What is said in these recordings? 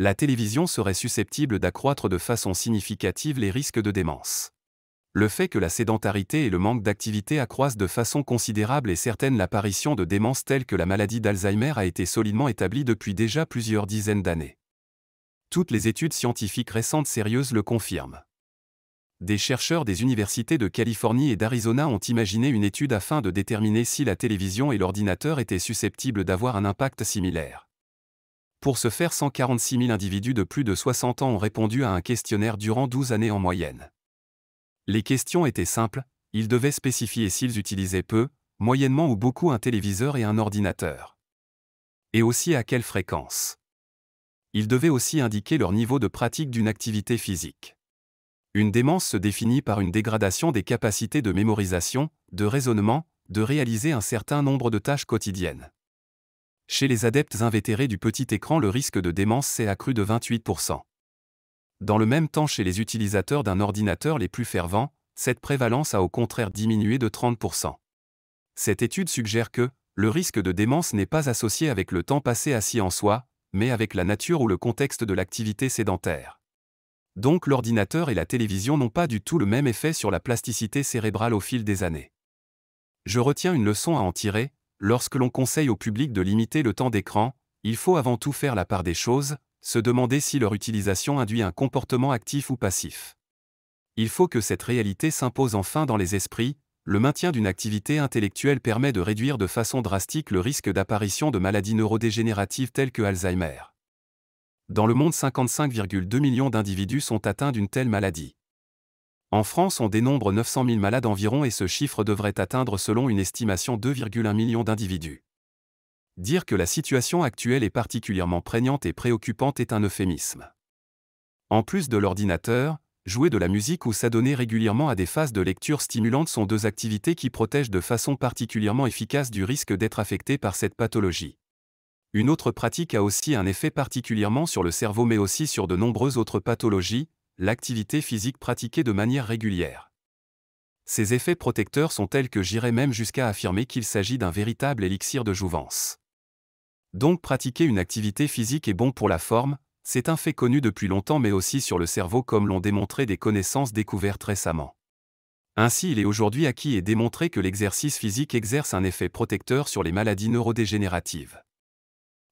la télévision serait susceptible d'accroître de façon significative les risques de démence. Le fait que la sédentarité et le manque d'activité accroissent de façon considérable et certaine l'apparition de démences telles que la maladie d'Alzheimer a été solidement établie depuis déjà plusieurs dizaines d'années. Toutes les études scientifiques récentes sérieuses le confirment. Des chercheurs des universités de Californie et d'Arizona ont imaginé une étude afin de déterminer si la télévision et l'ordinateur étaient susceptibles d'avoir un impact similaire. Pour ce faire, 146 000 individus de plus de 60 ans ont répondu à un questionnaire durant 12 années en moyenne. Les questions étaient simples, ils devaient spécifier s'ils utilisaient peu, moyennement ou beaucoup un téléviseur et un ordinateur. Et aussi à quelle fréquence. Ils devaient aussi indiquer leur niveau de pratique d'une activité physique. Une démence se définit par une dégradation des capacités de mémorisation, de raisonnement, de réaliser un certain nombre de tâches quotidiennes. Chez les adeptes invétérés du petit écran, le risque de démence s'est accru de 28%. Dans le même temps, chez les utilisateurs d'un ordinateur les plus fervents, cette prévalence a au contraire diminué de 30%. Cette étude suggère que, le risque de démence n'est pas associé avec le temps passé assis en soi, mais avec la nature ou le contexte de l'activité sédentaire. Donc l'ordinateur et la télévision n'ont pas du tout le même effet sur la plasticité cérébrale au fil des années. Je retiens une leçon à en tirer, Lorsque l'on conseille au public de limiter le temps d'écran, il faut avant tout faire la part des choses, se demander si leur utilisation induit un comportement actif ou passif. Il faut que cette réalité s'impose enfin dans les esprits, le maintien d'une activité intellectuelle permet de réduire de façon drastique le risque d'apparition de maladies neurodégénératives telles que Alzheimer. Dans le monde, 55,2 millions d'individus sont atteints d'une telle maladie. En France, on dénombre 900 000 malades environ et ce chiffre devrait atteindre selon une estimation 2,1 millions d'individus. Dire que la situation actuelle est particulièrement prégnante et préoccupante est un euphémisme. En plus de l'ordinateur, jouer de la musique ou s'adonner régulièrement à des phases de lecture stimulantes sont deux activités qui protègent de façon particulièrement efficace du risque d'être affecté par cette pathologie. Une autre pratique a aussi un effet particulièrement sur le cerveau mais aussi sur de nombreuses autres pathologies, l'activité physique pratiquée de manière régulière. Ces effets protecteurs sont tels que j'irais même jusqu'à affirmer qu'il s'agit d'un véritable élixir de jouvence. Donc pratiquer une activité physique est bon pour la forme, c'est un fait connu depuis longtemps mais aussi sur le cerveau comme l'ont démontré des connaissances découvertes récemment. Ainsi, il est aujourd'hui acquis et démontré que l'exercice physique exerce un effet protecteur sur les maladies neurodégénératives.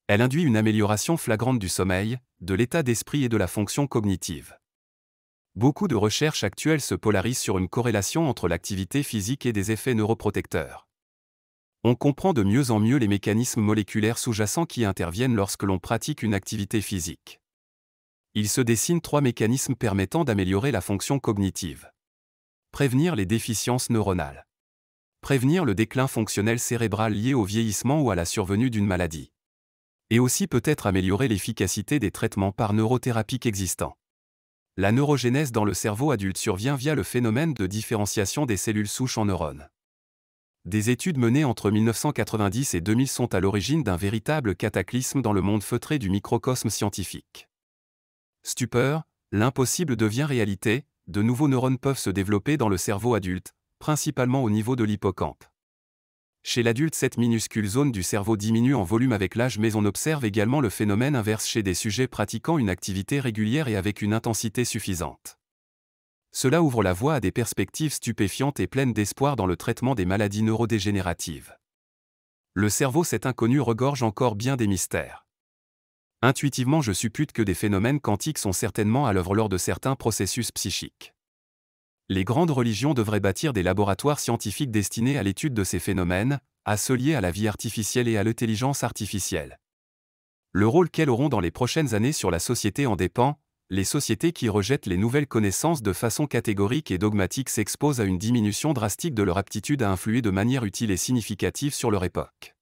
Elle induit une amélioration flagrante du sommeil, de l'état d'esprit et de la fonction cognitive beaucoup de recherches actuelles se polarisent sur une corrélation entre l'activité physique et des effets neuroprotecteurs. On comprend de mieux en mieux les mécanismes moléculaires sous-jacents qui interviennent lorsque l'on pratique une activité physique. Il se dessine trois mécanismes permettant d'améliorer la fonction cognitive. Prévenir les déficiences neuronales. Prévenir le déclin fonctionnel cérébral lié au vieillissement ou à la survenue d'une maladie. Et aussi peut-être améliorer l'efficacité des traitements par neurothérapie existants la neurogénèse dans le cerveau adulte survient via le phénomène de différenciation des cellules souches en neurones. Des études menées entre 1990 et 2000 sont à l'origine d'un véritable cataclysme dans le monde feutré du microcosme scientifique. Stupeur, l'impossible devient réalité, de nouveaux neurones peuvent se développer dans le cerveau adulte, principalement au niveau de l'hippocampe. Chez l'adulte, cette minuscule zone du cerveau diminue en volume avec l'âge, mais on observe également le phénomène inverse chez des sujets pratiquant une activité régulière et avec une intensité suffisante. Cela ouvre la voie à des perspectives stupéfiantes et pleines d'espoir dans le traitement des maladies neurodégénératives. Le cerveau, cet inconnu, regorge encore bien des mystères. Intuitivement, je suppute que des phénomènes quantiques sont certainement à l'œuvre lors de certains processus psychiques les grandes religions devraient bâtir des laboratoires scientifiques destinés à l'étude de ces phénomènes, à se lier à la vie artificielle et à l'intelligence artificielle. Le rôle qu'elles auront dans les prochaines années sur la société en dépend, les sociétés qui rejettent les nouvelles connaissances de façon catégorique et dogmatique s'exposent à une diminution drastique de leur aptitude à influer de manière utile et significative sur leur époque.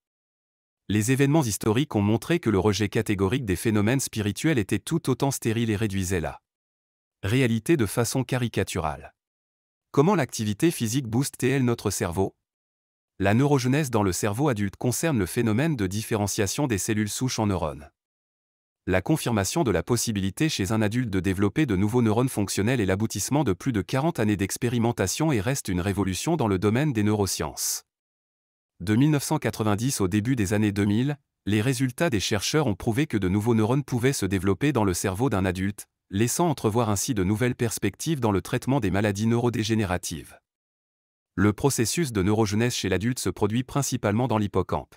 Les événements historiques ont montré que le rejet catégorique des phénomènes spirituels était tout autant stérile et réduisait la réalité de façon caricaturale. Comment l'activité physique booste-t-elle notre cerveau La neurogenèse dans le cerveau adulte concerne le phénomène de différenciation des cellules souches en neurones. La confirmation de la possibilité chez un adulte de développer de nouveaux neurones fonctionnels est l'aboutissement de plus de 40 années d'expérimentation et reste une révolution dans le domaine des neurosciences. De 1990 au début des années 2000, les résultats des chercheurs ont prouvé que de nouveaux neurones pouvaient se développer dans le cerveau d'un adulte, laissant entrevoir ainsi de nouvelles perspectives dans le traitement des maladies neurodégénératives. Le processus de neurogenèse chez l'adulte se produit principalement dans l'hippocampe.